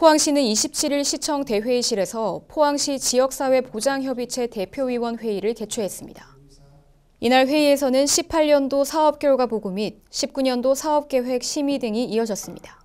포항시는 27일 시청 대회의실에서 포항시 지역사회보장협의체 대표위원 회의를 개최했습니다. 이날 회의에서는 18년도 사업결과 보고 및 19년도 사업계획 심의 등이 이어졌습니다.